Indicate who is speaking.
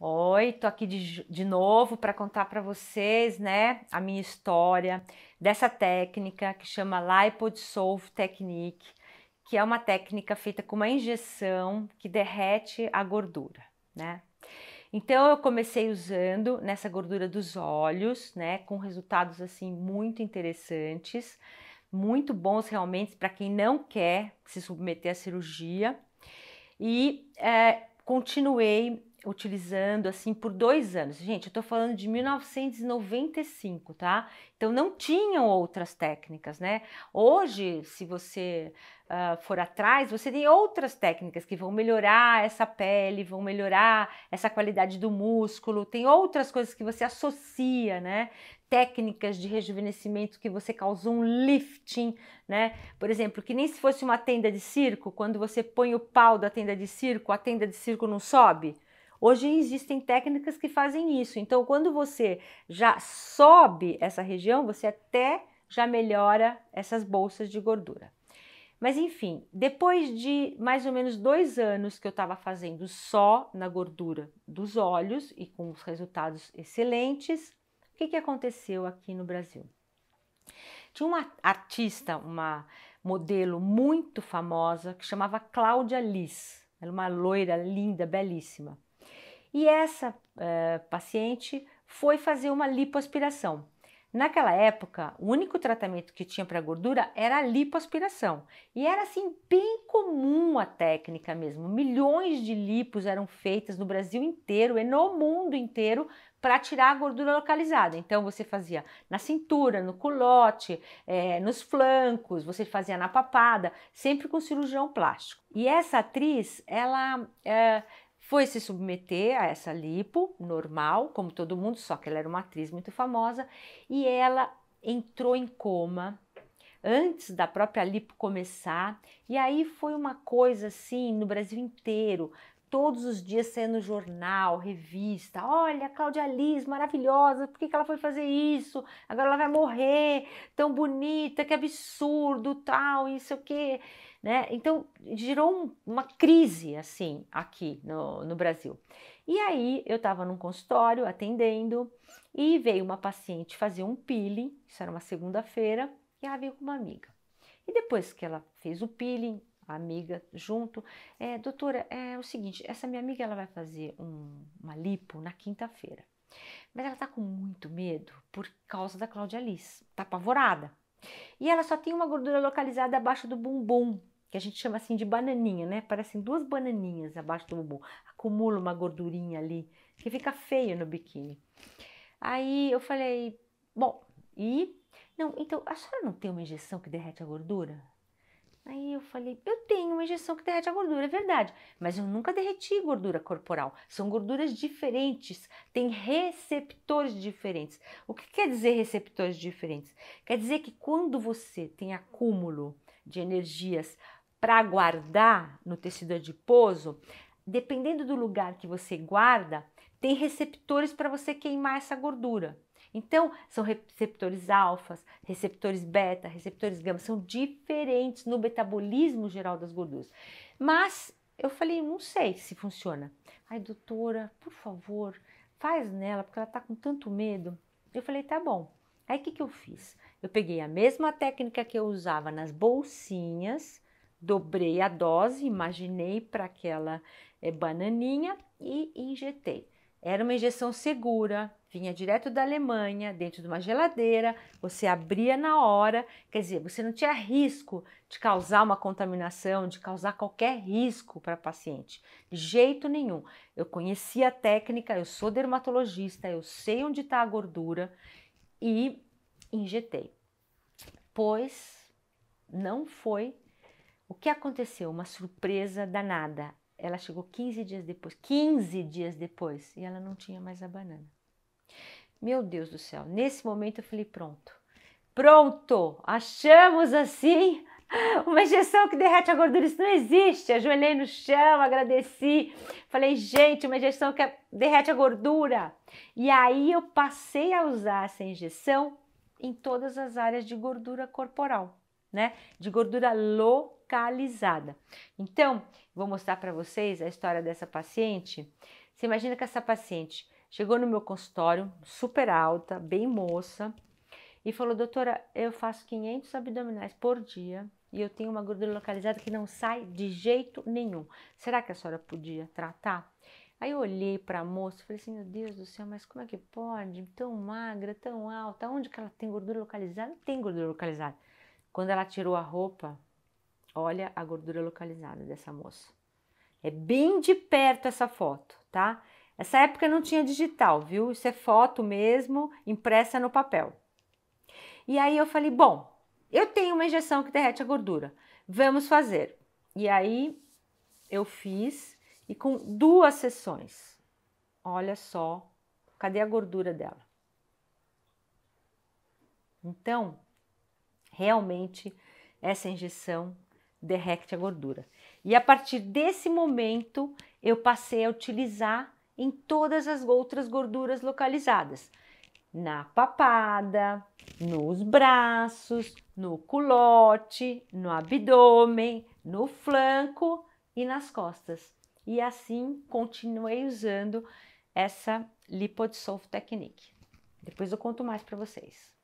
Speaker 1: Oi, tô aqui de, de novo para contar para vocês, né, a minha história dessa técnica que chama Lipod Technique, que é uma técnica feita com uma injeção que derrete a gordura, né? Então eu comecei usando nessa gordura dos olhos, né, com resultados assim muito interessantes, muito bons realmente para quem não quer se submeter à cirurgia e é, continuei utilizando assim por dois anos. Gente, eu estou falando de 1995, tá? Então não tinham outras técnicas, né? Hoje, se você uh, for atrás, você tem outras técnicas que vão melhorar essa pele, vão melhorar essa qualidade do músculo, tem outras coisas que você associa, né? Técnicas de rejuvenescimento que você causou um lifting, né? Por exemplo, que nem se fosse uma tenda de circo, quando você põe o pau da tenda de circo, a tenda de circo não sobe Hoje existem técnicas que fazem isso. Então, quando você já sobe essa região, você até já melhora essas bolsas de gordura. Mas enfim, depois de mais ou menos dois anos que eu estava fazendo só na gordura dos olhos e com os resultados excelentes, o que, que aconteceu aqui no Brasil? Tinha uma artista, uma modelo muito famosa que chamava Cláudia Liz. Ela é uma loira linda, belíssima. E essa eh, paciente foi fazer uma lipoaspiração. Naquela época, o único tratamento que tinha para gordura era a lipoaspiração. E era assim bem comum a técnica mesmo. Milhões de lipos eram feitas no Brasil inteiro e no mundo inteiro para tirar a gordura localizada. Então você fazia na cintura, no culote, é, nos flancos, você fazia na papada, sempre com cirurgião plástico. E essa atriz, ela é, foi se submeter a essa lipo normal, como todo mundo, só que ela era uma atriz muito famosa, e ela entrou em coma antes da própria lipo começar, e aí foi uma coisa assim no Brasil inteiro, todos os dias sendo jornal, revista. Olha, Cláudia Liz, maravilhosa, por que, que ela foi fazer isso? Agora ela vai morrer, tão bonita, que absurdo, tal, isso o quê. Né? Então, gerou uma crise, assim, aqui no, no Brasil. E aí, eu estava num consultório atendendo e veio uma paciente fazer um peeling, isso era uma segunda-feira, e ela veio com uma amiga. E depois que ela fez o peeling, amiga junto. É, doutora, é o seguinte, essa minha amiga ela vai fazer um, uma lipo na quinta-feira. Mas ela tá com muito medo por causa da Cláudia Liz. Tá apavorada. E ela só tem uma gordura localizada abaixo do bumbum, que a gente chama assim de bananinha, né? Parecem duas bananinhas abaixo do bumbum. Acumula uma gordurinha ali, que fica feio no biquíni. Aí eu falei, bom, e? Não, então a senhora não tem uma injeção que derrete a gordura? Aí eu falei, eu tenho uma injeção que derrete a gordura, é verdade, mas eu nunca derreti gordura corporal. São gorduras diferentes, tem receptores diferentes. O que quer dizer receptores diferentes? Quer dizer que quando você tem acúmulo de energias para guardar no tecido adiposo, dependendo do lugar que você guarda, tem receptores para você queimar essa gordura. Então, são receptores alfas, receptores beta, receptores gama, são diferentes no metabolismo geral das gorduras. Mas eu falei, não sei se funciona. Ai, doutora, por favor, faz nela, porque ela tá com tanto medo. Eu falei, tá bom. Aí o que, que eu fiz? Eu peguei a mesma técnica que eu usava nas bolsinhas, dobrei a dose, imaginei para aquela é, bananinha e injetei. Era uma injeção segura, vinha direto da Alemanha, dentro de uma geladeira, você abria na hora, quer dizer, você não tinha risco de causar uma contaminação, de causar qualquer risco para paciente, de jeito nenhum. Eu conhecia a técnica, eu sou dermatologista, eu sei onde está a gordura e injetei. Pois não foi o que aconteceu, uma surpresa danada. Ela chegou 15 dias depois, 15 dias depois, e ela não tinha mais a banana. Meu Deus do céu, nesse momento eu falei: pronto, pronto, achamos assim uma injeção que derrete a gordura, isso não existe. Ajoelhei no chão, agradeci, falei: gente, uma injeção que é, derrete a gordura. E aí eu passei a usar essa injeção em todas as áreas de gordura corporal, né? De gordura low localizada. Então, vou mostrar para vocês a história dessa paciente. Você imagina que essa paciente chegou no meu consultório, super alta, bem moça, e falou: Doutora, eu faço 500 abdominais por dia e eu tenho uma gordura localizada que não sai de jeito nenhum. Será que a senhora podia tratar? Aí eu olhei para a moça e falei assim: Meu Deus do céu, mas como é que pode? Tão magra, tão alta, onde que ela tem gordura localizada? Não tem gordura localizada. Quando ela tirou a roupa, Olha a gordura localizada dessa moça. É bem de perto essa foto, tá? Essa época não tinha digital, viu? Isso é foto mesmo, impressa no papel. E aí eu falei: bom, eu tenho uma injeção que derrete a gordura, vamos fazer. E aí eu fiz e com duas sessões. Olha só, cadê a gordura dela? Então, realmente, essa injeção derrete a gordura. E a partir desse momento, eu passei a utilizar em todas as outras gorduras localizadas. Na papada, nos braços, no culote, no abdômen, no flanco e nas costas. E assim continuei usando essa Lipodsolve Technique. Depois eu conto mais para vocês.